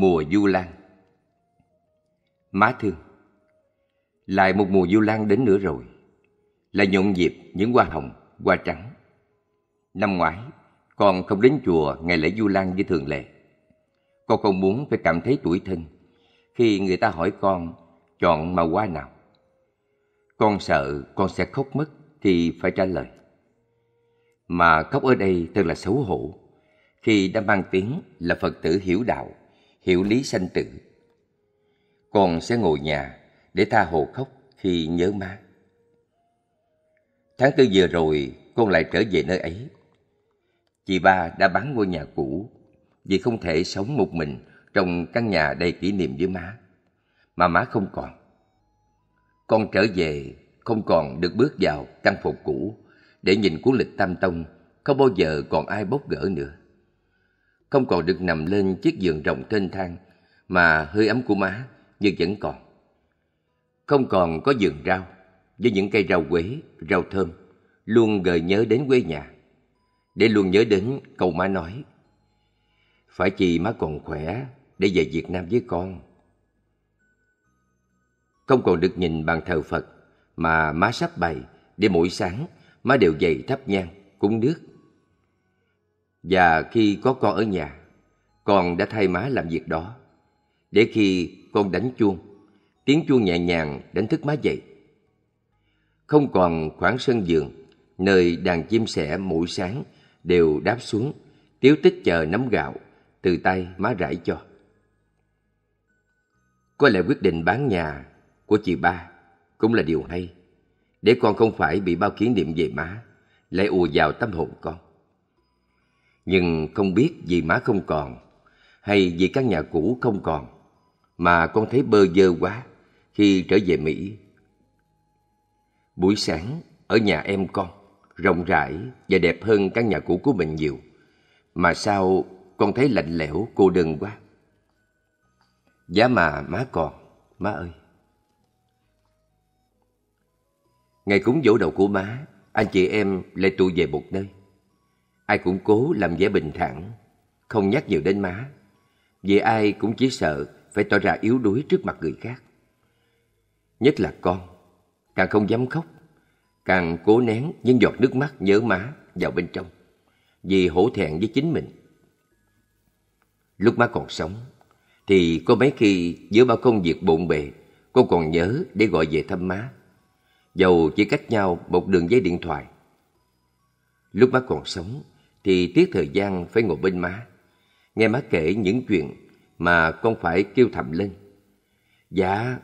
mùa du lan Má thương Lại một mùa du lan đến nữa rồi là nhộn nhịp những hoa hồng, hoa trắng Năm ngoái con không đến chùa ngày lễ du lan như thường lệ Con không muốn phải cảm thấy tuổi thân Khi người ta hỏi con chọn màu hoa nào Con sợ con sẽ khóc mất thì phải trả lời Mà khóc ở đây thật là xấu hổ Khi đã mang tiếng là Phật tử hiểu đạo hiểu lý sanh tử. Con sẽ ngồi nhà để tha hồ khóc khi nhớ má. Tháng tư vừa rồi, con lại trở về nơi ấy. Chị ba đã bán ngôi nhà cũ vì không thể sống một mình trong căn nhà đầy kỷ niệm với má. Mà má không còn. Con trở về không còn được bước vào căn phòng cũ để nhìn cuốn lịch Tam Tông không bao giờ còn ai bốc gỡ nữa không còn được nằm lên chiếc giường rộng thênh thang mà hơi ấm của má nhưng vẫn còn. Không còn có vườn rau với những cây rau quế, rau thơm, luôn gợi nhớ đến quê nhà. Để luôn nhớ đến câu má nói. Phải chi má còn khỏe để về Việt Nam với con. Không còn được nhìn bàn thờ Phật mà má sắp bày để mỗi sáng má đều dậy thắp nhang, cúng nước và khi có con ở nhà, con đã thay má làm việc đó. Để khi con đánh chuông, tiếng chuông nhẹ nhàng đánh thức má dậy. Không còn khoảng sân vườn, nơi đàn chim sẻ mỗi sáng đều đáp xuống, tiếu tích chờ nắm gạo, từ tay má rải cho. Có lẽ quyết định bán nhà của chị ba cũng là điều hay, để con không phải bị bao kỷ niệm về má, lại ùa vào tâm hồn con nhưng không biết vì má không còn hay vì căn nhà cũ không còn mà con thấy bơ vơ quá khi trở về Mỹ. Buổi sáng ở nhà em con rộng rãi và đẹp hơn căn nhà cũ của mình nhiều mà sao con thấy lạnh lẽo cô đơn quá. Giá mà má còn, má ơi. Ngày cúng dỗ đầu của má, anh chị em lại tụ về một nơi. Ai cũng cố làm vẻ bình thản, không nhắc nhiều đến má. Vì ai cũng chỉ sợ phải tỏ ra yếu đuối trước mặt người khác. Nhất là con, càng không dám khóc, càng cố nén những giọt nước mắt nhớ má vào bên trong, vì hổ thẹn với chính mình. Lúc má còn sống, thì có mấy khi giữa bao công việc bộn bề, cô còn nhớ để gọi về thăm má. Dầu chỉ cách nhau một đường dây điện thoại. Lúc má còn sống, thì tiếc thời gian phải ngồi bên má. Nghe má kể những chuyện mà con phải kêu thầm lên. Dạ,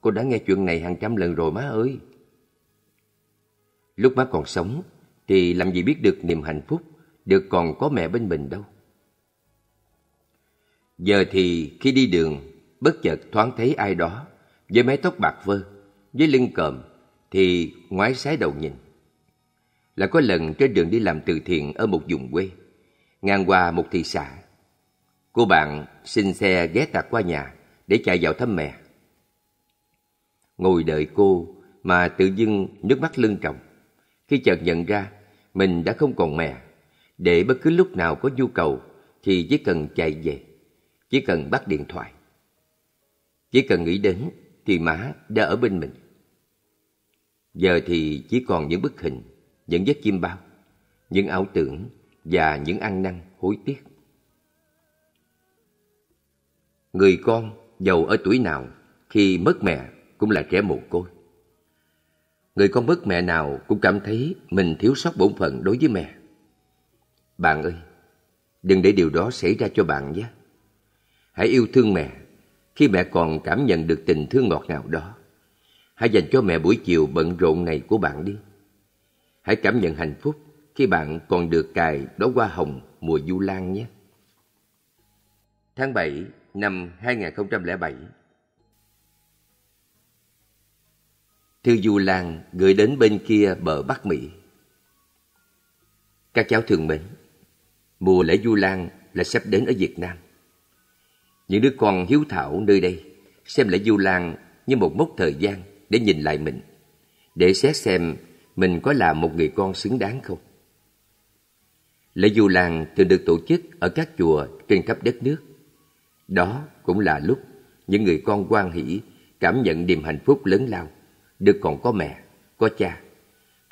cô đã nghe chuyện này hàng trăm lần rồi má ơi. Lúc má còn sống thì làm gì biết được niềm hạnh phúc được còn có mẹ bên mình đâu. Giờ thì khi đi đường, bất chợt thoáng thấy ai đó với mái tóc bạc vơ với lưng còm thì ngoái sái đầu nhìn là có lần trên đường đi làm từ thiện ở một vùng quê, ngang qua một thị xã. Cô bạn xin xe ghé tạc qua nhà để chạy vào thăm mẹ. Ngồi đợi cô mà tự dưng nước mắt lưng trọng. Khi chợt nhận ra mình đã không còn mẹ, để bất cứ lúc nào có nhu cầu thì chỉ cần chạy về, chỉ cần bắt điện thoại. Chỉ cần nghĩ đến thì má đã ở bên mình. Giờ thì chỉ còn những bức hình dẫn dắt chim bao, những ảo tưởng và những ăn năn hối tiếc. Người con giàu ở tuổi nào khi mất mẹ cũng là trẻ mồ côi. Người con mất mẹ nào cũng cảm thấy mình thiếu sót bổn phận đối với mẹ. Bạn ơi, đừng để điều đó xảy ra cho bạn nhé. Hãy yêu thương mẹ khi mẹ còn cảm nhận được tình thương ngọt ngào đó. Hãy dành cho mẹ buổi chiều bận rộn này của bạn đi. Hãy cảm nhận hạnh phúc khi bạn còn được cài đó hoa hồng mùa du lan nhé. Tháng 7 năm 2007 Thư du lan gửi đến bên kia bờ Bắc Mỹ. Các cháu thường mến, mùa lễ du lan là sắp đến ở Việt Nam. Những đứa con hiếu thảo nơi đây xem lễ du lan như một mốc thời gian để nhìn lại mình, để xét xem mình có là một người con xứng đáng không? Lễ du làng thường được tổ chức ở các chùa trên khắp đất nước. Đó cũng là lúc những người con quan hỷ cảm nhận niềm hạnh phúc lớn lao, được còn có mẹ, có cha,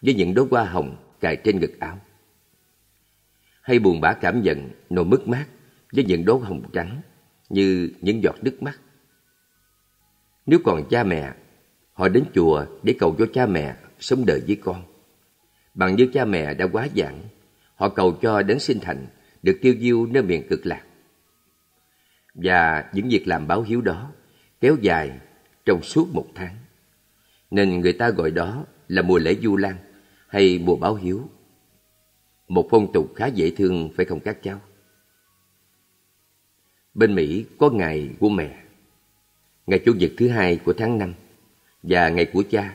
với những đốm hoa hồng cài trên ngực áo. Hay buồn bã cảm nhận nỗi mất mát với những đốm hồng trắng như những giọt nước mắt. Nếu còn cha mẹ Họ đến chùa để cầu cho cha mẹ sống đời với con. Bằng như cha mẹ đã quá giảng, họ cầu cho đến sinh thành được tiêu diêu nơi miền cực lạc. Và những việc làm báo hiếu đó kéo dài trong suốt một tháng. Nên người ta gọi đó là mùa lễ du lan hay mùa báo hiếu. Một phong tục khá dễ thương phải không các cháu? Bên Mỹ có ngày của mẹ, ngày Chủ nhật thứ hai của tháng năm và ngày của cha,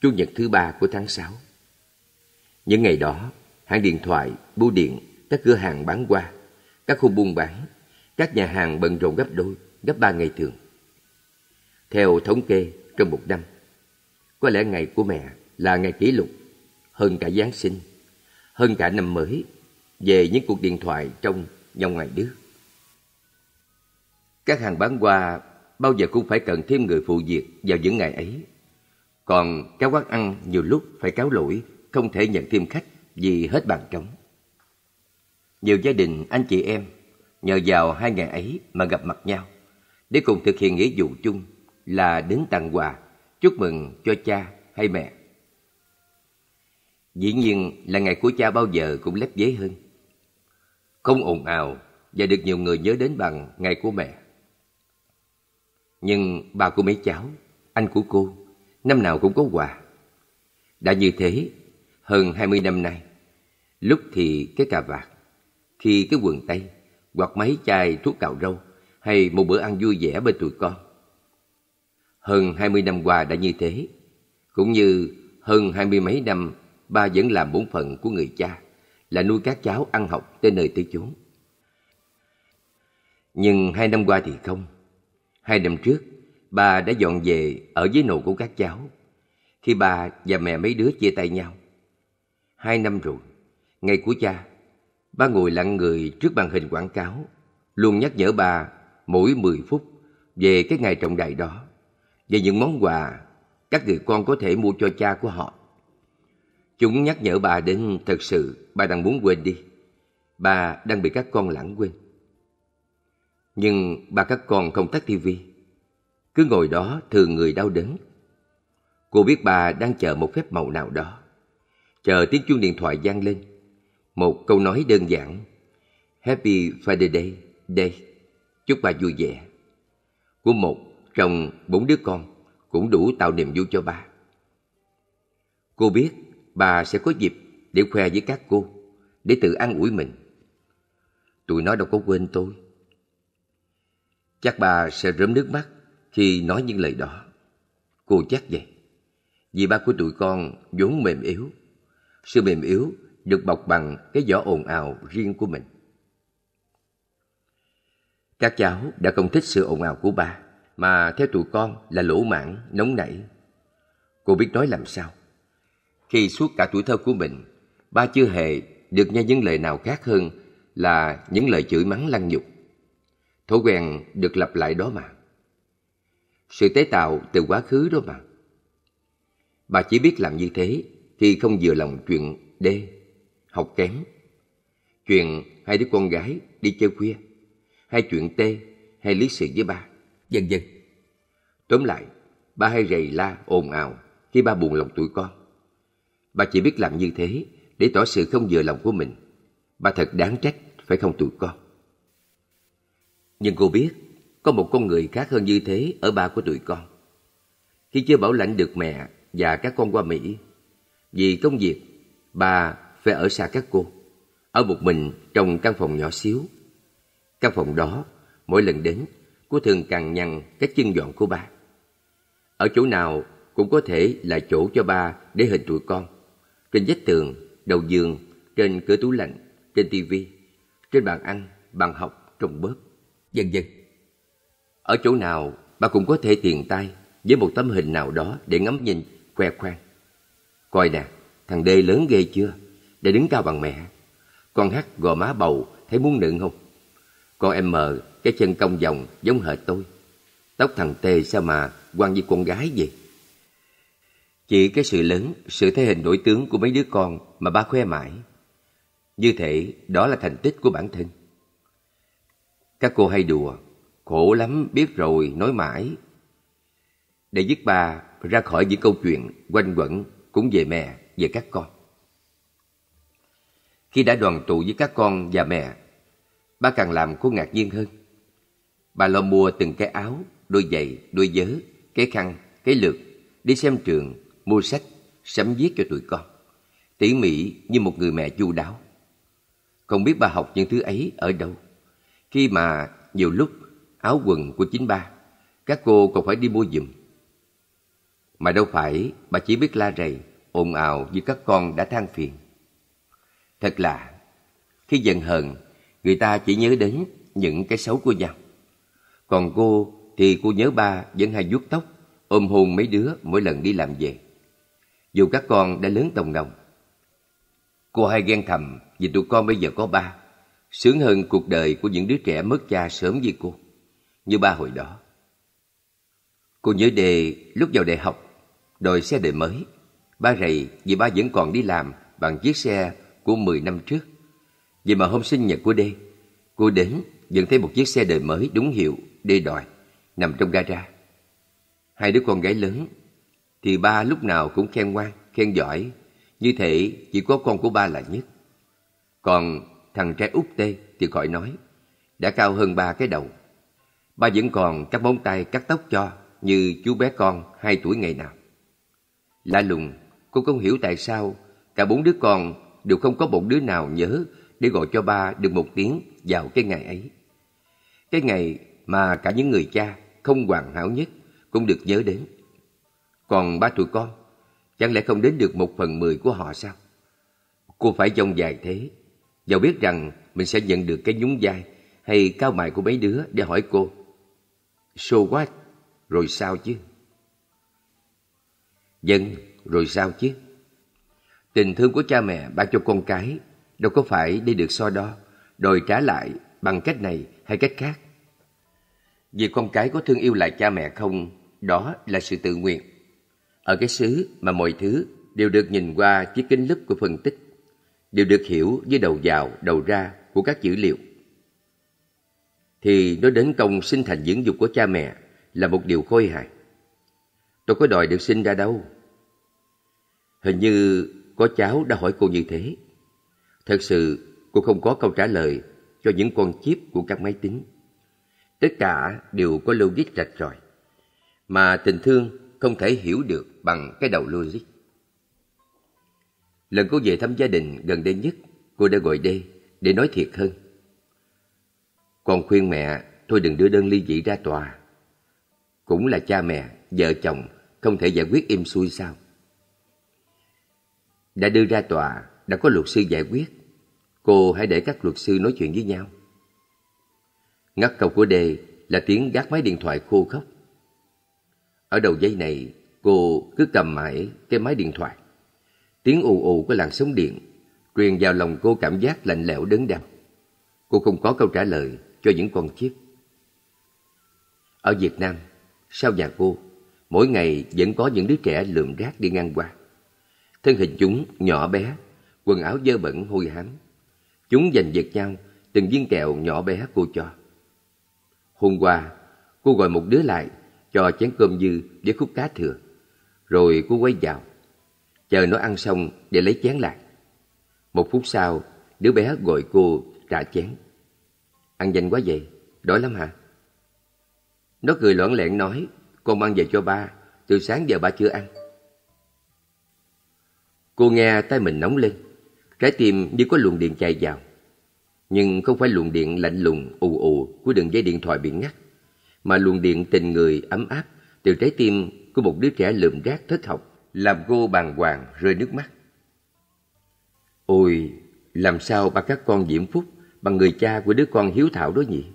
Chủ nhật thứ ba của tháng sáu. Những ngày đó, hãng điện thoại, bưu điện, các cửa hàng bán hoa, các khu buôn bán, các nhà hàng bận rộn gấp đôi, gấp ba ngày thường. Theo thống kê trong một năm, có lẽ ngày của mẹ là ngày kỷ lục, hơn cả Giáng sinh, hơn cả năm mới, về những cuộc điện thoại trong và ngoài nước. Các hàng bán hoa bao giờ cũng phải cần thêm người phụ việc vào những ngày ấy. Còn cái quán ăn nhiều lúc phải cáo lỗi, không thể nhận thêm khách vì hết bàn trống. Nhiều gia đình, anh chị em nhờ vào hai ngày ấy mà gặp mặt nhau để cùng thực hiện nghĩa vụ chung là đến tặng quà, chúc mừng cho cha hay mẹ. Dĩ nhiên là ngày của cha bao giờ cũng lép vế hơn. Không ồn ào và được nhiều người nhớ đến bằng ngày của mẹ nhưng ba của mấy cháu, anh của cô, năm nào cũng có quà. Đã như thế, hơn hai mươi năm nay, lúc thì cái cà vạt, khi cái quần tây, hoặc mấy chai thuốc cào râu, hay một bữa ăn vui vẻ bên tụi con. Hơn hai mươi năm qua đã như thế, cũng như hơn hai mươi mấy năm ba vẫn làm bổn phận của người cha là nuôi các cháu ăn học tới nơi tới chốn. Nhưng hai năm qua thì không, Hai năm trước, bà đã dọn về ở với nội của các cháu. Khi bà và mẹ mấy đứa chia tay nhau. Hai năm rồi, ngày của cha, ba ngồi lặng người trước màn hình quảng cáo, luôn nhắc nhở bà mỗi 10 phút về cái ngày trọng đại đó, về những món quà các người con có thể mua cho cha của họ. Chúng nhắc nhở bà đến thật sự bà đang muốn quên đi. Bà đang bị các con lãng quên nhưng ba các con không tắt tivi cứ ngồi đó thường người đau đớn cô biết bà đang chờ một phép màu nào đó chờ tiếng chuông điện thoại vang lên một câu nói đơn giản happy friday day day chúc bà vui vẻ của một trong bốn đứa con cũng đủ tạo niềm vui cho bà cô biết bà sẽ có dịp để khoe với các cô để tự an ủi mình tụi nó đâu có quên tôi Chắc bà sẽ rớm nước mắt khi nói những lời đó. Cô chắc vậy. Vì ba của tụi con vốn mềm yếu. Sự mềm yếu được bọc bằng cái vỏ ồn ào riêng của mình. Các cháu đã không thích sự ồn ào của ba, mà theo tụi con là lỗ mãn, nóng nảy. Cô biết nói làm sao. Khi suốt cả tuổi thơ của mình, ba chưa hề được nghe những lời nào khác hơn là những lời chửi mắng lăng nhục. Thói quen được lặp lại đó mà. Sự tế tạo từ quá khứ đó mà. Bà chỉ biết làm như thế khi không vừa lòng chuyện D, học kém. Chuyện hai đứa con gái đi chơi khuya. Hay chuyện T, hay lý sự với ba, vân vân. Tóm lại, ba hay rầy la ồn ào khi ba buồn lòng tụi con. Bà chỉ biết làm như thế để tỏ sự không vừa lòng của mình. Bà thật đáng trách, phải không tụi con? Nhưng cô biết, có một con người khác hơn như thế ở ba của tụi con. Khi chưa bảo lãnh được mẹ và các con qua Mỹ, vì công việc, bà phải ở xa các cô, ở một mình trong căn phòng nhỏ xíu. Căn phòng đó, mỗi lần đến, cô thường cằn nhằn cái chân dọn của ba. Ở chỗ nào cũng có thể là chỗ cho ba để hình tụi con. Trên vách tường, đầu giường, trên cửa tủ lạnh, trên tivi, trên bàn ăn, bàn học, trong bếp vân vân. Ở chỗ nào bà cũng có thể tiền tay với một tấm hình nào đó để ngắm nhìn, khoe khoang. Coi nè, thằng Đê lớn ghê chưa? Để đứng cao bằng mẹ. Con Hắc gò má bầu, thấy muốn nựng không? Con em mờ, cái chân cong vòng giống hệt tôi. Tóc thằng Tê sao mà quan với con gái vậy? Chỉ cái sự lớn, sự thể hình nổi tướng của mấy đứa con mà ba khoe mãi. Như thể đó là thành tích của bản thân. Các cô hay đùa, khổ lắm biết rồi nói mãi. Để dứt bà ra khỏi những câu chuyện quanh quẩn cũng về mẹ, về các con. Khi đã đoàn tụ với các con và mẹ, ba càng làm cô ngạc nhiên hơn. Bà lo mua từng cái áo, đôi giày, đôi vớ, cái khăn, cái lược, đi xem trường, mua sách, sắm viết cho tụi con. Tỉ mỉ như một người mẹ chu đáo. Không biết bà học những thứ ấy ở đâu. Khi mà nhiều lúc áo quần của chính ba, các cô còn phải đi mua giùm. Mà đâu phải, bà chỉ biết la rầy, ồn ào như các con đã than phiền. Thật là khi giận hờn, người ta chỉ nhớ đến những cái xấu của nhau. Còn cô thì cô nhớ ba vẫn hay vuốt tóc, ôm hôn mấy đứa mỗi lần đi làm về. Dù các con đã lớn đồng đồng. Cô hay ghen thầm vì tụi con bây giờ có ba. Sướng hơn cuộc đời của những đứa trẻ mất cha sớm như cô, như ba hồi đó. Cô nhớ đề lúc vào đại học, đòi xe đời mới. Ba rầy vì ba vẫn còn đi làm bằng chiếc xe của 10 năm trước. Vậy mà hôm sinh nhật của Đê, cô đến vẫn thấy một chiếc xe đời mới đúng hiệu Đê đòi, nằm trong gara. Hai đứa con gái lớn thì ba lúc nào cũng khen ngoan, khen giỏi, như thể chỉ có con của ba là nhất. Còn thằng trai út tê thì gọi nói đã cao hơn ba cái đầu ba vẫn còn các móng tay cắt tóc cho như chú bé con hai tuổi ngày nào lạ lùng cô không hiểu tại sao cả bốn đứa con đều không có một đứa nào nhớ để gọi cho ba được một tiếng vào cái ngày ấy cái ngày mà cả những người cha không hoàn hảo nhất cũng được nhớ đến còn ba tụi con chẳng lẽ không đến được một phần mười của họ sao cô phải dông dài thế và biết rằng mình sẽ nhận được cái nhún vai hay cao mày của mấy đứa để hỏi cô. So what? Rồi sao chứ? Dân, vâng, rồi sao chứ? Tình thương của cha mẹ ban cho con cái đâu có phải để được so đo, đòi trả lại bằng cách này hay cách khác. Vì con cái có thương yêu lại cha mẹ không, đó là sự tự nguyện. Ở cái xứ mà mọi thứ đều được nhìn qua chiếc kính lúp của phân tích đều được hiểu với đầu vào, đầu ra của các dữ liệu. Thì nói đến công sinh thành dưỡng dục của cha mẹ là một điều khôi hài. Tôi có đòi được sinh ra đâu. Hình như có cháu đã hỏi cô như thế. Thật sự, cô không có câu trả lời cho những con chip của các máy tính. Tất cả đều có logic rạch ròi, mà tình thương không thể hiểu được bằng cái đầu logic. Lần cô về thăm gia đình gần đây nhất, cô đã gọi đây để nói thiệt hơn. Còn khuyên mẹ thôi đừng đưa đơn ly dị ra tòa. Cũng là cha mẹ, vợ chồng, không thể giải quyết im xuôi sao. Đã đưa ra tòa, đã có luật sư giải quyết. Cô hãy để các luật sư nói chuyện với nhau. Ngắt cầu của đề là tiếng gác máy điện thoại khô khóc. Ở đầu dây này, cô cứ cầm mãi cái máy điện thoại. Tiếng ù ù của làn sóng điện truyền vào lòng cô cảm giác lạnh lẽo đớn đau. Cô không có câu trả lời cho những con chip. Ở Việt Nam, sau nhà cô, mỗi ngày vẫn có những đứa trẻ lượm rác đi ngang qua. Thân hình chúng nhỏ bé, quần áo dơ bẩn hôi hám. Chúng giành giật nhau từng viên kẹo nhỏ bé cô cho. Hôm qua, cô gọi một đứa lại cho chén cơm dư với khúc cá thừa. Rồi cô quay vào, chờ nó ăn xong để lấy chén lại. Một phút sau, đứa bé gọi cô trả chén. Ăn danh quá vậy, đói lắm hả? Nó cười lõn lẹn nói, con mang về cho ba, từ sáng giờ ba chưa ăn. Cô nghe tay mình nóng lên, trái tim như có luồng điện chạy vào. Nhưng không phải luồng điện lạnh lùng, ù ù của đường dây điện thoại bị ngắt, mà luồng điện tình người ấm áp từ trái tim của một đứa trẻ lượm rác thất học làm cô bàng hoàng rơi nước mắt. Ôi, làm sao ba các con diễm phúc bằng người cha của đứa con hiếu thảo đó nhỉ?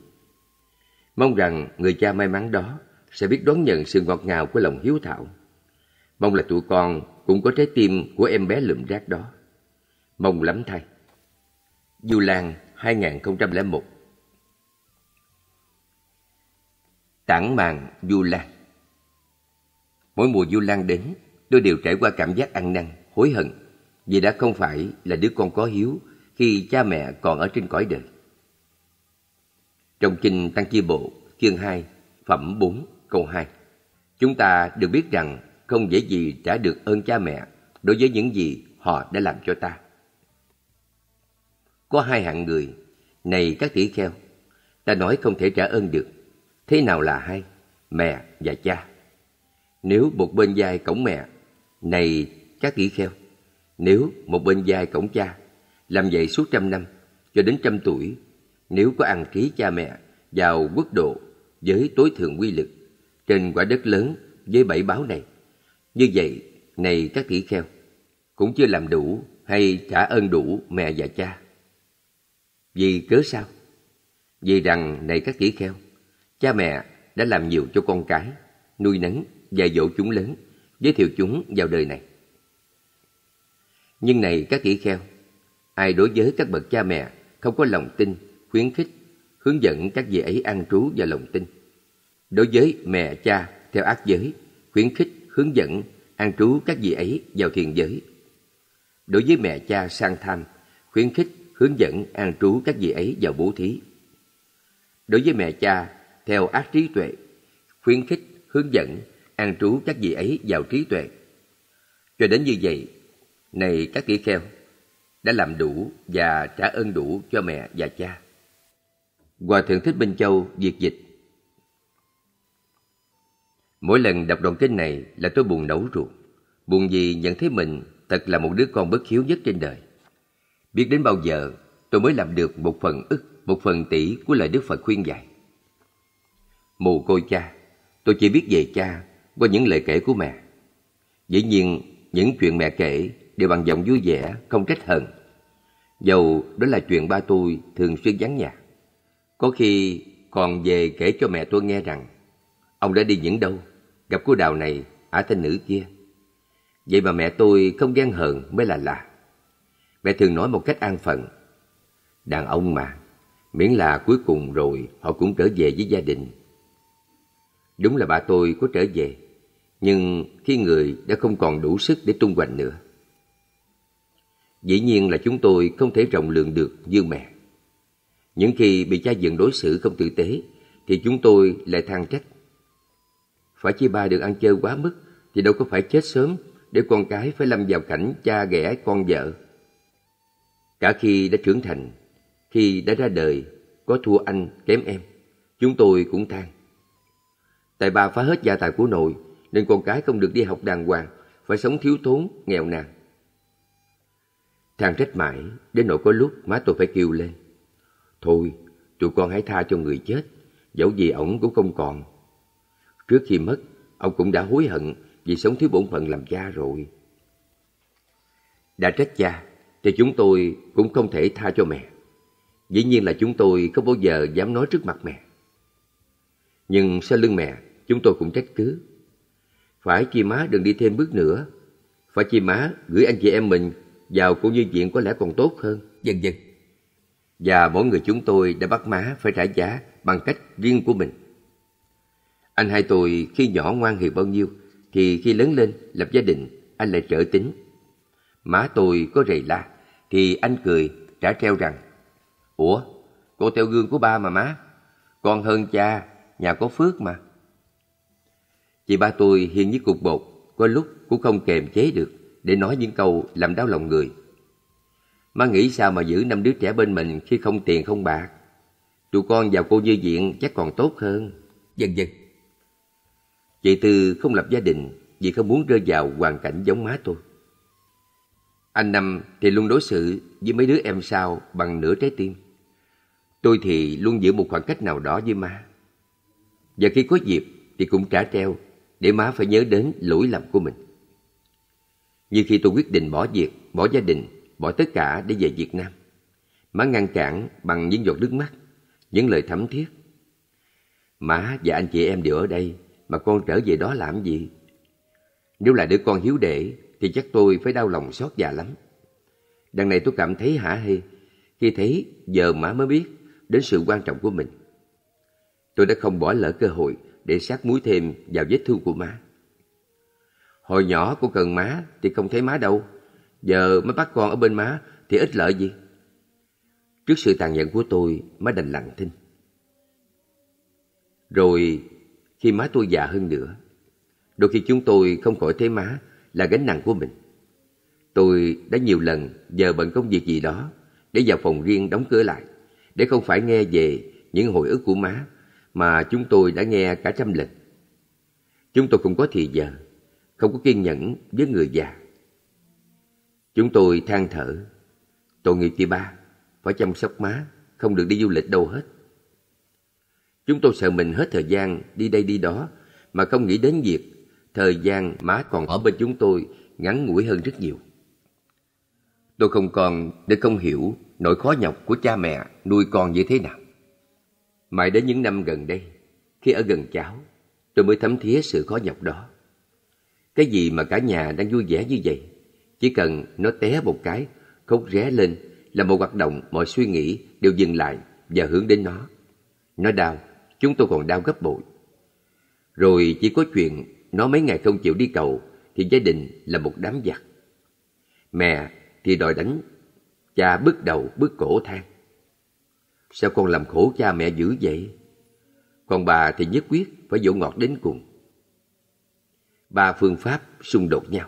Mong rằng người cha may mắn đó sẽ biết đón nhận sự ngọt ngào của lòng hiếu thảo. Mong là tụi con cũng có trái tim của em bé lụm rác đó. Mong lắm thay. Du Lan 2001 Tảng màng Du Lan Mỗi mùa Du Lan đến Tôi đều trải qua cảm giác ăn năn, hối hận vì đã không phải là đứa con có hiếu khi cha mẹ còn ở trên cõi đời. Trong kinh Tăng Chi Bộ, chương 2, phẩm 4, câu 2, chúng ta được biết rằng không dễ gì trả được ơn cha mẹ đối với những gì họ đã làm cho ta. Có hai hạng người, này các tỷ kheo, ta nói không thể trả ơn được. Thế nào là hai? Mẹ và cha. Nếu một bên vai cổng mẹ này các tỷ kheo, nếu một bên dài cổng cha, làm vậy suốt trăm năm, cho đến trăm tuổi, nếu có ăn ký cha mẹ vào quốc độ với tối thượng quy lực trên quả đất lớn với bảy báo này, như vậy, này các tỷ kheo, cũng chưa làm đủ hay trả ơn đủ mẹ và cha. Vì cớ sao? Vì rằng, này các tỷ kheo, cha mẹ đã làm nhiều cho con cái, nuôi nấng và dỗ chúng lớn giới thiệu chúng vào đời này. Nhưng này các tỷ kheo, ai đối với các bậc cha mẹ không có lòng tin, khuyến khích, hướng dẫn các vị ấy an trú và lòng tin. Đối với mẹ cha theo ác giới, khuyến khích, hướng dẫn, an trú các vị ấy vào thiền giới. Đối với mẹ cha sang tham, khuyến khích, hướng dẫn, an trú các vị ấy vào bố thí. Đối với mẹ cha theo ác trí tuệ, khuyến khích, hướng dẫn, an trú các vị ấy vào trí tuệ. Cho đến như vậy, này các tỷ kheo, đã làm đủ và trả ơn đủ cho mẹ và cha. Hòa Thượng Thích Minh Châu diệt dịch Mỗi lần đọc đoạn kinh này là tôi buồn nấu ruột. Buồn vì nhận thấy mình thật là một đứa con bất hiếu nhất trên đời. Biết đến bao giờ tôi mới làm được một phần ức, một phần tỷ của lời Đức Phật khuyên dạy. Mù côi cha, tôi chỉ biết về cha qua những lời kể của mẹ. Dĩ nhiên, những chuyện mẹ kể đều bằng giọng vui vẻ, không trách hận. Dầu đó là chuyện ba tôi thường xuyên vắng nhà. Có khi còn về kể cho mẹ tôi nghe rằng ông đã đi những đâu, gặp cô đào này, ả tên nữ kia. Vậy mà mẹ tôi không gian hờn mới là lạ. Mẹ thường nói một cách an phận. Đàn ông mà, miễn là cuối cùng rồi họ cũng trở về với gia đình Đúng là bà tôi có trở về, nhưng khi người đã không còn đủ sức để tung hoành nữa. Dĩ nhiên là chúng tôi không thể rộng lượng được như mẹ. Những khi bị cha dựng đối xử không tử tế, thì chúng tôi lại than trách. Phải chi ba được ăn chơi quá mức, thì đâu có phải chết sớm để con cái phải lâm vào cảnh cha ghẻ con vợ. Cả khi đã trưởng thành, khi đã ra đời, có thua anh kém em, chúng tôi cũng than. Tại bà phá hết gia tài của nội, nên con cái không được đi học đàng hoàng, phải sống thiếu thốn, nghèo nàn. Thằng trách mãi, đến nỗi có lúc má tôi phải kêu lên. Thôi, tụi con hãy tha cho người chết, dẫu gì ổng cũng không còn. Trước khi mất, ông cũng đã hối hận vì sống thiếu bổn phận làm cha rồi. Đã trách cha, thì chúng tôi cũng không thể tha cho mẹ. Dĩ nhiên là chúng tôi không bao giờ dám nói trước mặt mẹ. Nhưng sau lưng mẹ, Chúng tôi cũng trách cứ. Phải chị má đừng đi thêm bước nữa. Phải chị má gửi anh chị em mình vào cô như viện có lẽ còn tốt hơn. Dần dần. Và mỗi người chúng tôi đã bắt má phải trả giá bằng cách riêng của mình. Anh hai tôi khi nhỏ ngoan hiền bao nhiêu thì khi lớn lên lập gia đình anh lại trở tính. Má tôi có rầy la thì anh cười trả treo rằng Ủa, cô theo gương của ba mà má, con hơn cha, nhà có phước mà. Chị ba tôi hiền như cục bột, có lúc cũng không kềm chế được để nói những câu làm đau lòng người. Má nghĩ sao mà giữ năm đứa trẻ bên mình khi không tiền không bạc. Tụi con vào cô như viện chắc còn tốt hơn. Dần dần. Chị Tư không lập gia đình vì không muốn rơi vào hoàn cảnh giống má tôi. Anh Năm thì luôn đối xử với mấy đứa em sao bằng nửa trái tim. Tôi thì luôn giữ một khoảng cách nào đó với má. Và khi có dịp thì cũng trả treo để má phải nhớ đến lỗi lầm của mình. Nhưng khi tôi quyết định bỏ việc, bỏ gia đình, bỏ tất cả để về Việt Nam, má ngăn cản bằng những giọt nước mắt, những lời thấm thiết. Má và anh chị em đều ở đây, mà con trở về đó làm gì? Nếu là đứa con hiếu đệ, thì chắc tôi phải đau lòng xót già lắm. Đằng này tôi cảm thấy hả hê, khi thấy giờ má mới biết đến sự quan trọng của mình. Tôi đã không bỏ lỡ cơ hội để sát muối thêm vào vết thương của má. Hồi nhỏ cô cần má thì không thấy má đâu. Giờ mới bắt con ở bên má thì ít lợi gì. Trước sự tàn nhẫn của tôi, má đành lặng thinh. Rồi khi má tôi già hơn nữa, đôi khi chúng tôi không khỏi thấy má là gánh nặng của mình. Tôi đã nhiều lần giờ bận công việc gì đó để vào phòng riêng đóng cửa lại để không phải nghe về những hồi ức của má mà chúng tôi đã nghe cả trăm lần. Chúng tôi không có thì giờ, không có kiên nhẫn với người già. Chúng tôi than thở, tội nghiệp chị ba, phải chăm sóc má, không được đi du lịch đâu hết. Chúng tôi sợ mình hết thời gian đi đây đi đó mà không nghĩ đến việc thời gian má còn ở bên chúng tôi ngắn ngủi hơn rất nhiều. Tôi không còn để không hiểu nỗi khó nhọc của cha mẹ nuôi con như thế nào. Mãi đến những năm gần đây, khi ở gần cháu, tôi mới thấm thía sự khó nhọc đó. Cái gì mà cả nhà đang vui vẻ như vậy, chỉ cần nó té một cái, khóc ré lên là một hoạt động mọi suy nghĩ đều dừng lại và hướng đến nó. Nó đau, chúng tôi còn đau gấp bội. Rồi chỉ có chuyện nó mấy ngày không chịu đi cầu thì gia đình là một đám giặc. Mẹ thì đòi đánh, cha bước đầu bước cổ than. Sao con làm khổ cha mẹ dữ vậy? Còn bà thì nhất quyết phải dỗ ngọt đến cùng. Ba phương pháp xung đột nhau.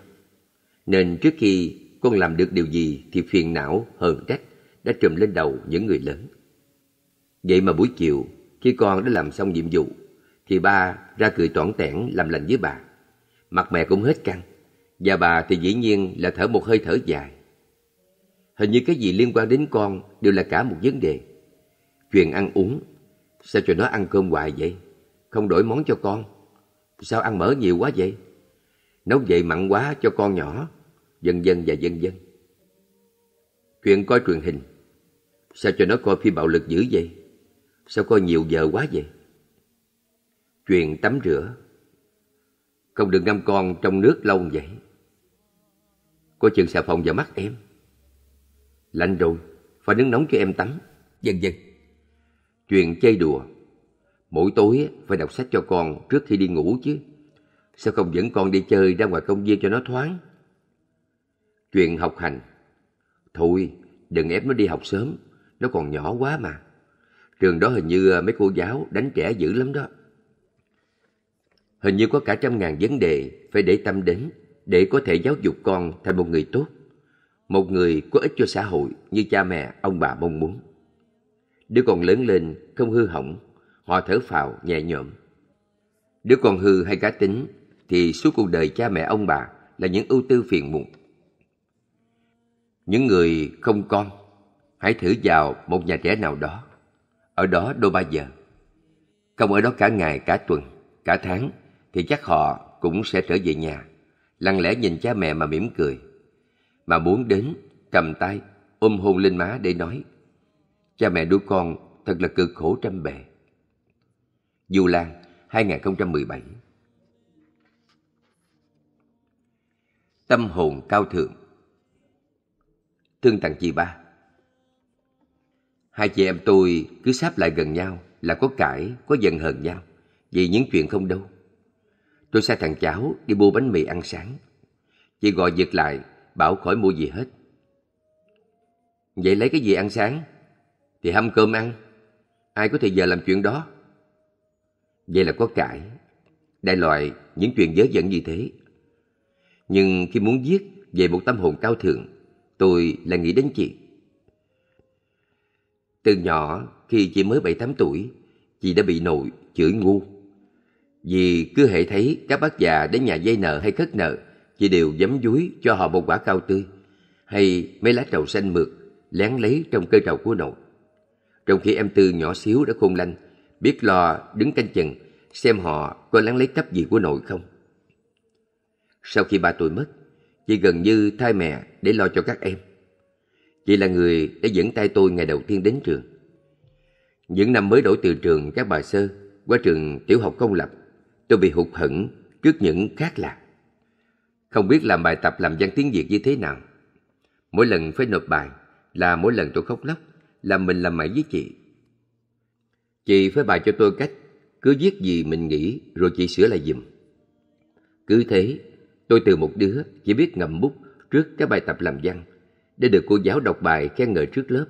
Nên trước khi con làm được điều gì thì phiền não, hờn trách đã trùm lên đầu những người lớn. Vậy mà buổi chiều, khi con đã làm xong nhiệm vụ, thì ba ra cười toản tẻn làm lành với bà. Mặt mẹ cũng hết căng, và bà thì dĩ nhiên là thở một hơi thở dài. Hình như cái gì liên quan đến con đều là cả một vấn đề chuyện ăn uống. Sao cho nó ăn cơm hoài vậy? Không đổi món cho con. Sao ăn mỡ nhiều quá vậy? Nấu vậy mặn quá cho con nhỏ. Dân dân và dân dân. Chuyện coi truyền hình. Sao cho nó coi phim bạo lực dữ vậy? Sao coi nhiều giờ quá vậy? Chuyện tắm rửa. Không được ngâm con trong nước lâu vậy. Có chừng xà phòng vào mắt em. Lạnh rồi, phải nước nóng cho em tắm. Dần dần chuyện chơi đùa. Mỗi tối phải đọc sách cho con trước khi đi ngủ chứ. Sao không dẫn con đi chơi ra ngoài công viên cho nó thoáng? Chuyện học hành. Thôi, đừng ép nó đi học sớm, nó còn nhỏ quá mà. Trường đó hình như mấy cô giáo đánh trẻ dữ lắm đó. Hình như có cả trăm ngàn vấn đề phải để tâm đến để có thể giáo dục con thành một người tốt. Một người có ích cho xã hội như cha mẹ, ông bà mong muốn. Đứa con lớn lên không hư hỏng, họ thở phào nhẹ nhõm. Đứa con hư hay cá tính thì suốt cuộc đời cha mẹ ông bà là những ưu tư phiền muộn. Những người không con, hãy thử vào một nhà trẻ nào đó, ở đó đôi ba giờ. Không ở đó cả ngày, cả tuần, cả tháng, thì chắc họ cũng sẽ trở về nhà, lặng lẽ nhìn cha mẹ mà mỉm cười. Mà muốn đến, cầm tay, ôm hôn lên má để nói – Cha mẹ đứa con thật là cực khổ trăm bề. Du Lan 2017 Tâm hồn cao thượng Thương tặng chị ba Hai chị em tôi cứ sáp lại gần nhau là có cãi, có giận hờn nhau vì những chuyện không đâu. Tôi sai thằng cháu đi mua bánh mì ăn sáng. Chị gọi giật lại, bảo khỏi mua gì hết. Vậy lấy cái gì ăn sáng? thì hâm cơm ăn. Ai có thể giờ làm chuyện đó? Vậy là có cãi. Đại loại những chuyện dớ dẫn như thế. Nhưng khi muốn viết về một tâm hồn cao thượng, tôi lại nghĩ đến chị. Từ nhỏ, khi chị mới bảy tám tuổi, chị đã bị nội chửi ngu. Vì cứ hệ thấy các bác già đến nhà dây nợ hay khất nợ, chị đều giấm dúi cho họ một quả cao tươi, hay mấy lá trầu xanh mượt lén lấy trong cây trầu của nội trong khi em Tư nhỏ xíu đã khôn lanh, biết lo đứng canh chừng, xem họ có lắng lấy cấp gì của nội không. Sau khi ba tôi mất, chị gần như thay mẹ để lo cho các em. Chị là người đã dẫn tay tôi ngày đầu tiên đến trường. Những năm mới đổi từ trường các bà sơ qua trường tiểu học công lập, tôi bị hụt hẫng trước những khác lạ. Không biết làm bài tập làm văn tiếng Việt như thế nào. Mỗi lần phải nộp bài là mỗi lần tôi khóc lóc là mình làm mày với chị. Chị phải bài cho tôi cách, cứ viết gì mình nghĩ rồi chị sửa lại dùm. Cứ thế, tôi từ một đứa chỉ biết ngậm bút trước các bài tập làm văn để được cô giáo đọc bài khen ngợi trước lớp.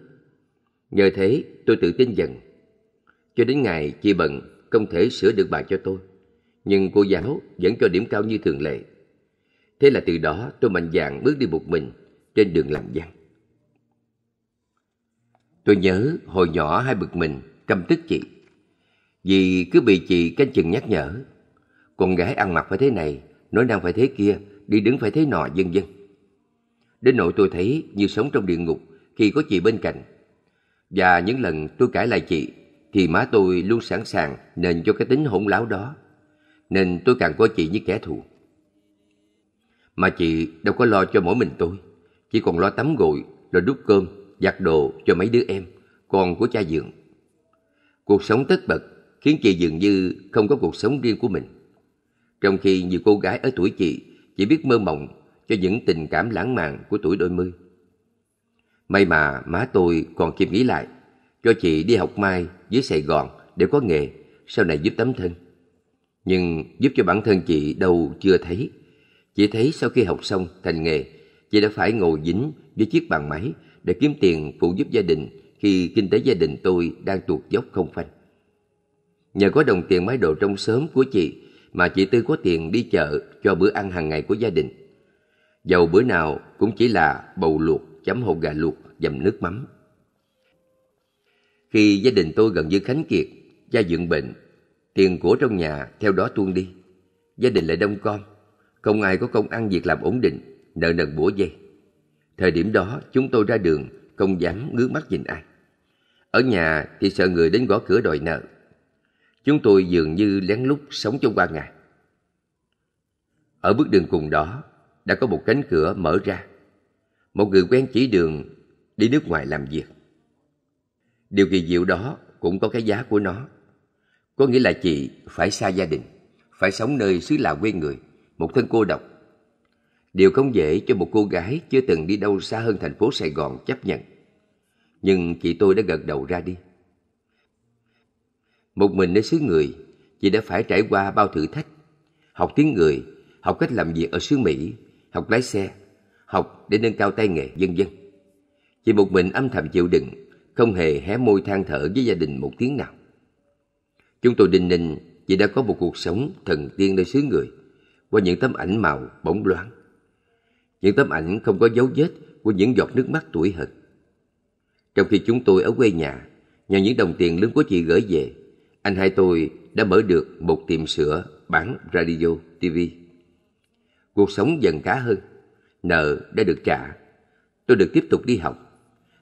Nhờ thế, tôi tự tin dần. Cho đến ngày chị bận không thể sửa được bài cho tôi, nhưng cô giáo vẫn cho điểm cao như thường lệ. Thế là từ đó tôi mạnh dạn bước đi một mình trên đường làm văn. Tôi nhớ hồi nhỏ hai bực mình, căm tức chị. Vì cứ bị chị canh chừng nhắc nhở. Con gái ăn mặc phải thế này, nói năng phải thế kia, đi đứng phải thế nọ vân vân. Đến nỗi tôi thấy như sống trong địa ngục khi có chị bên cạnh. Và những lần tôi cãi lại chị thì má tôi luôn sẵn sàng nền cho cái tính hỗn láo đó. Nên tôi càng coi chị như kẻ thù. Mà chị đâu có lo cho mỗi mình tôi, chỉ còn lo tắm gội rồi đút cơm giặt đồ cho mấy đứa em, con của cha Dượng. Cuộc sống tất bật khiến chị dường như không có cuộc sống riêng của mình. Trong khi nhiều cô gái ở tuổi chị chỉ biết mơ mộng cho những tình cảm lãng mạn của tuổi đôi mươi. May mà má tôi còn kịp nghĩ lại, cho chị đi học mai dưới Sài Gòn để có nghề, sau này giúp tấm thân. Nhưng giúp cho bản thân chị đâu chưa thấy. Chị thấy sau khi học xong thành nghề, chị đã phải ngồi dính với chiếc bàn máy để kiếm tiền phụ giúp gia đình khi kinh tế gia đình tôi đang tuột dốc không phanh. Nhờ có đồng tiền máy đồ trong sớm của chị mà chị Tư có tiền đi chợ cho bữa ăn hàng ngày của gia đình. Dầu bữa nào cũng chỉ là bầu luộc, chấm hột gà luộc, dầm nước mắm. Khi gia đình tôi gần như khánh kiệt, gia dựng bệnh, tiền của trong nhà theo đó tuôn đi. Gia đình lại đông con, không ai có công ăn việc làm ổn định, nợ nần bủa dây. Thời điểm đó chúng tôi ra đường không dám ngước mắt nhìn ai. Ở nhà thì sợ người đến gõ cửa đòi nợ. Chúng tôi dường như lén lút sống trong qua ngày. Ở bước đường cùng đó đã có một cánh cửa mở ra. Một người quen chỉ đường đi nước ngoài làm việc. Điều kỳ diệu đó cũng có cái giá của nó. Có nghĩa là chị phải xa gia đình, phải sống nơi xứ lạ quê người, một thân cô độc điều không dễ cho một cô gái chưa từng đi đâu xa hơn thành phố Sài Gòn chấp nhận. Nhưng chị tôi đã gật đầu ra đi. Một mình nơi xứ người, chị đã phải trải qua bao thử thách. Học tiếng người, học cách làm việc ở xứ Mỹ, học lái xe, học để nâng cao tay nghề, vân vân. Chị một mình âm thầm chịu đựng, không hề hé môi than thở với gia đình một tiếng nào. Chúng tôi đinh ninh chị đã có một cuộc sống thần tiên nơi xứ người qua những tấm ảnh màu bóng loáng những tấm ảnh không có dấu vết của những giọt nước mắt tuổi hận. Trong khi chúng tôi ở quê nhà, nhờ những đồng tiền lương của chị gửi về, anh hai tôi đã mở được một tiệm sửa bán radio, TV. Cuộc sống dần khá hơn, nợ đã được trả. Tôi được tiếp tục đi học.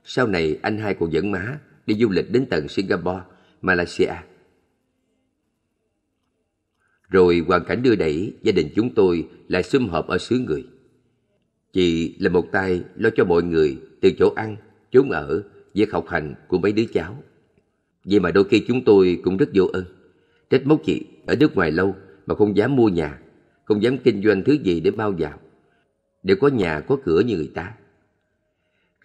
Sau này anh hai còn dẫn má đi du lịch đến tận Singapore, Malaysia. Rồi hoàn cảnh đưa đẩy, gia đình chúng tôi lại sum họp ở xứ người. Chị là một tay lo cho mọi người từ chỗ ăn, chốn ở, việc học hành của mấy đứa cháu. Vậy mà đôi khi chúng tôi cũng rất vô ơn. Trách móc chị ở nước ngoài lâu mà không dám mua nhà, không dám kinh doanh thứ gì để bao vào, để có nhà có cửa như người ta.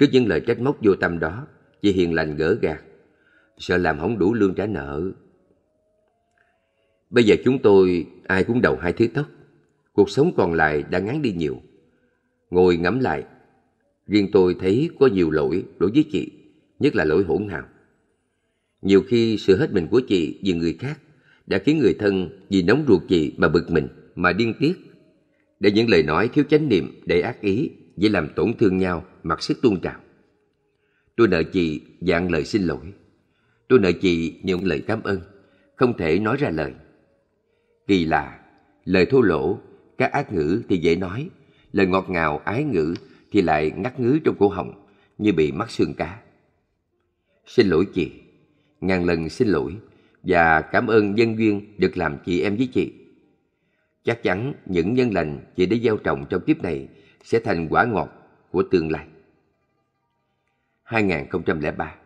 Trước những lời trách móc vô tâm đó, chị hiền lành gỡ gạt, sợ làm không đủ lương trả nợ. Bây giờ chúng tôi ai cũng đầu hai thứ tóc, cuộc sống còn lại đã ngắn đi nhiều. Ngồi ngẫm lại, riêng tôi thấy có nhiều lỗi đối với chị, nhất là lỗi hỗn hào. Nhiều khi sự hết mình của chị vì người khác đã khiến người thân vì nóng ruột chị mà bực mình, mà điên tiết. Để những lời nói thiếu chánh niệm, đầy ác ý, dễ làm tổn thương nhau, mặc sức tuôn trào. Tôi nợ chị dạng lời xin lỗi. Tôi nợ chị những lời cảm ơn, không thể nói ra lời. Kỳ lạ, lời thô lỗ, các ác ngữ thì dễ nói, lời ngọt ngào ái ngữ thì lại ngắt ngứ trong cổ họng như bị mắc xương cá. Xin lỗi chị, ngàn lần xin lỗi và cảm ơn nhân duyên được làm chị em với chị. Chắc chắn những nhân lành chị đã gieo trồng trong kiếp này sẽ thành quả ngọt của tương lai. 2003